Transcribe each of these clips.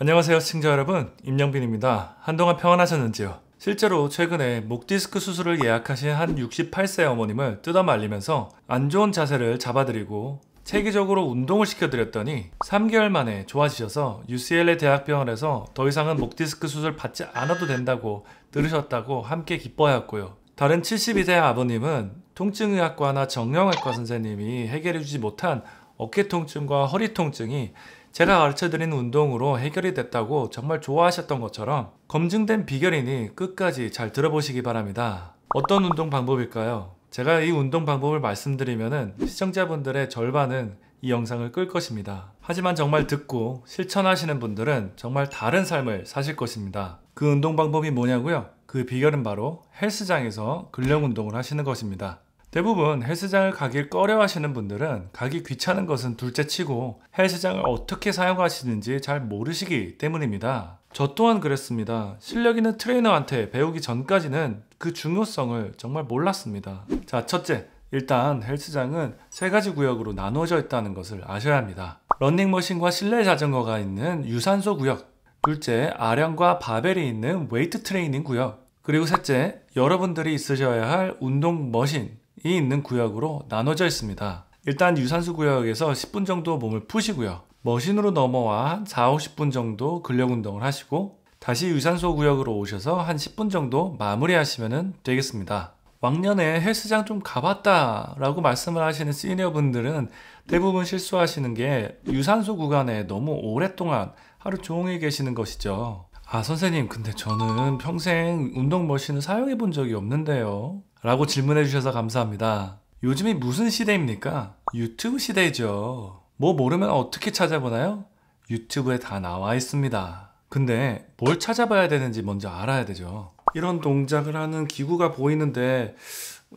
안녕하세요 시청자 여러분 임영빈입니다. 한동안 평안하셨는지요? 실제로 최근에 목 디스크 수술을 예약하신 한 68세 어머님을 뜯어 말리면서 안 좋은 자세를 잡아드리고 체계적으로 운동을 시켜드렸더니 3개월 만에 좋아지셔서 UCLA 대학병원에서 더 이상은 목 디스크 수술 받지 않아도 된다고 들으셨다고 함께 기뻐하였고요. 다른 72세 아버님은 통증의학과나 정형외과 선생님이 해결해주지 못한 어깨 통증과 허리 통증이 제가 가르쳐드린 운동으로 해결이 됐다고 정말 좋아하셨던 것처럼 검증된 비결이니 끝까지 잘 들어보시기 바랍니다. 어떤 운동 방법일까요? 제가 이 운동 방법을 말씀드리면 시청자분들의 절반은 이 영상을 끌 것입니다. 하지만 정말 듣고 실천하시는 분들은 정말 다른 삶을 사실 것입니다. 그 운동 방법이 뭐냐고요? 그 비결은 바로 헬스장에서 근력 운동을 하시는 것입니다. 대부분 헬스장을 가길 꺼려 하시는 분들은 가기 귀찮은 것은 둘째 치고 헬스장을 어떻게 사용하시는지 잘 모르시기 때문입니다. 저 또한 그랬습니다. 실력 있는 트레이너한테 배우기 전까지는 그 중요성을 정말 몰랐습니다. 자, 첫째. 일단 헬스장은 세 가지 구역으로 나누어져 있다는 것을 아셔야 합니다. 런닝머신과 실내 자전거가 있는 유산소 구역, 둘째, 아령과 바벨이 있는 웨이트 트레이닝 구역, 그리고 셋째, 여러분들이 있으셔야 할 운동 머신, 이 있는 구역으로 나눠져 있습니다. 일단 유산소 구역에서 10분 정도 몸을 푸시고요. 머신으로 넘어와 4, 50분 정도 근력 운동을 하시고 다시 유산소 구역으로 오셔서 한 10분 정도 마무리하시면 되겠습니다. 왕년에 헬스장 좀 가봤다 라고 말씀을 하시는 시니어분들은 대부분 실수하시는 게 유산소 구간에 너무 오랫동안 하루 종일 계시는 것이죠. 아 선생님 근데 저는 평생 운동 머신을 사용해 본 적이 없는데요. 라고 질문해 주셔서 감사합니다. 요즘이 무슨 시대입니까? 유튜브 시대죠. 뭐 모르면 어떻게 찾아보나요? 유튜브에 다 나와 있습니다. 근데 뭘 찾아봐야 되는지 먼저 알아야 되죠. 이런 동작을 하는 기구가 보이는데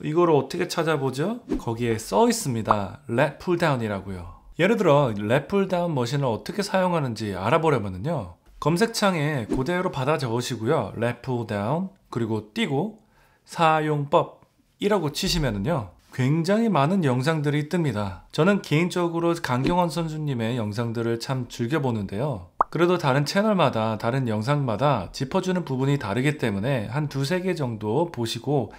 이걸 어떻게 찾아보죠? 거기에 써 있습니다. 랩 풀다운이라고요. 예를 들어 랩 풀다운 머신을 어떻게 사용하는지 알아보려면요. 검색창에 그대로 받아 적으시고요. 랩 풀다운 그리고 띄고 사용법이라고 치시면은요. 굉장히 많은 영상들이 뜹니다. 저는 개인적으로 강경원 선수님의 영상들을 참 즐겨보는데요. 그래도 다른 채널마다 다른 영상마다 짚어주는 부분이 다르기 때문에 한 두세 개 정도 보시고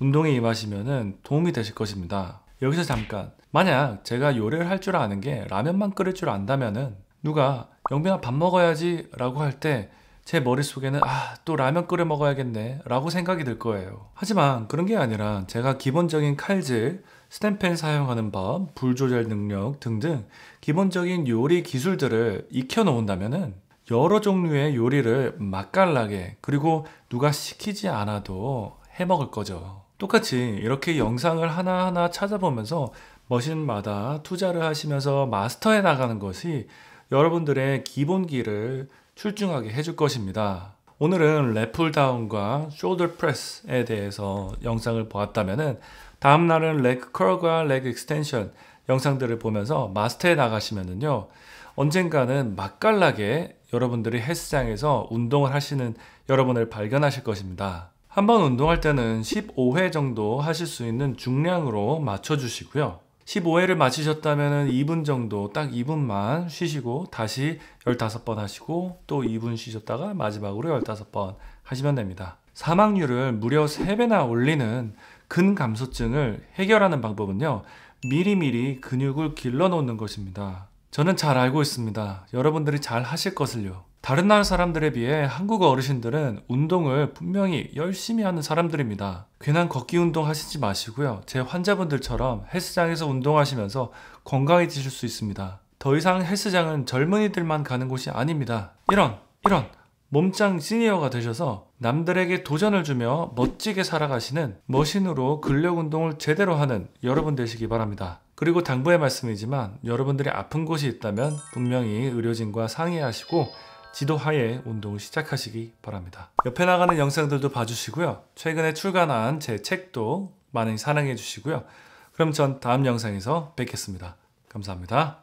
운동에 임하시면 도움이 되실 것입니다. 여기서 잠깐 만약 제가 요리를 할 줄 아는 게 라면만 끓일 줄 안다면은 누가 영빈아 밥 먹어야지 라고 할때 제 머릿속에는 아, 또 라면 끓여 먹어야겠네 라고 생각이 들 거예요. 하지만 그런 게 아니라 제가 기본적인 칼질, 스탠펜 사용하는 법, 불 조절 능력 등등 기본적인 요리 기술들을 익혀 놓은다면은 여러 종류의 요리를 맛깔나게 그리고 누가 시키지 않아도 해 먹을 거죠. 똑같이 이렇게 영상을 하나하나 찾아보면서 머신마다 투자를 하시면서 마스터해 나가는 것이 여러분들의 기본기를 출중하게 해줄 것입니다. 오늘은 레풀다운과 숄더 프레스에 대해서 영상을 보았다면 다음 날은 레그 컬과 레그 익스텐션 영상들을 보면서 마스터에 나가시면요 언젠가는 맛깔나게 여러분들이 헬스장에서 운동을 하시는 여러분을 발견하실 것입니다. 한번 운동할 때는 15회 정도 하실 수 있는 중량으로 맞춰주시고요. 15회를 마치셨다면 2분 정도 딱 2분만 쉬시고 다시 15번 하시고 또 2분 쉬셨다가 마지막으로 15번 하시면 됩니다. 사망률을 무려 3배나 올리는 근감소증을 해결하는 방법은요. 미리미리 근육을 길러놓는 것입니다. 저는 잘 알고 있습니다. 여러분들이 잘 하실 것을요. 다른 나라 사람들에 비해 한국어 어르신들은 운동을 분명히 열심히 하는 사람들입니다. 괜한 걷기 운동 하시지 마시고요. 제 환자분들처럼 헬스장에서 운동하시면서 건강해지실 수 있습니다. 더 이상 헬스장은 젊은이들만 가는 곳이 아닙니다. 이런, 이런, 몸짱 시니어가 되셔서 남들에게 도전을 주며 멋지게 살아가시는 머신으로 근력 운동을 제대로 하는 여러분 되시기 바랍니다. 그리고 당부의 말씀이지만 여러분들이 아픈 곳이 있다면 분명히 의료진과 상의하시고 지도하에 운동을 시작하시기 바랍니다. 옆에 나가는 영상들도 봐주시고요. 최근에 출간한 제 책도 많은 사랑해 주시고요. 그럼 전 다음 영상에서 뵙겠습니다. 감사합니다.